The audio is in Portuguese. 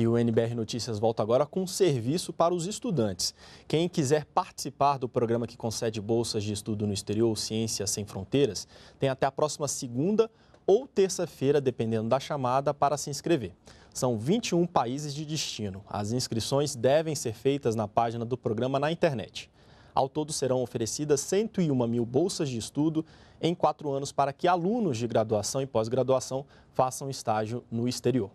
E o NBR Notícias volta agora com um serviço para os estudantes. Quem quiser participar do programa que concede bolsas de estudo no exterior, Ciências Sem Fronteiras, tem até a próxima segunda ou terça-feira, dependendo da chamada, para se inscrever. São 21 países de destino. As inscrições devem ser feitas na página do programa na internet. Ao todo serão oferecidas 101 mil bolsas de estudo em quatro anos para que alunos de graduação e pós-graduação façam estágio no exterior.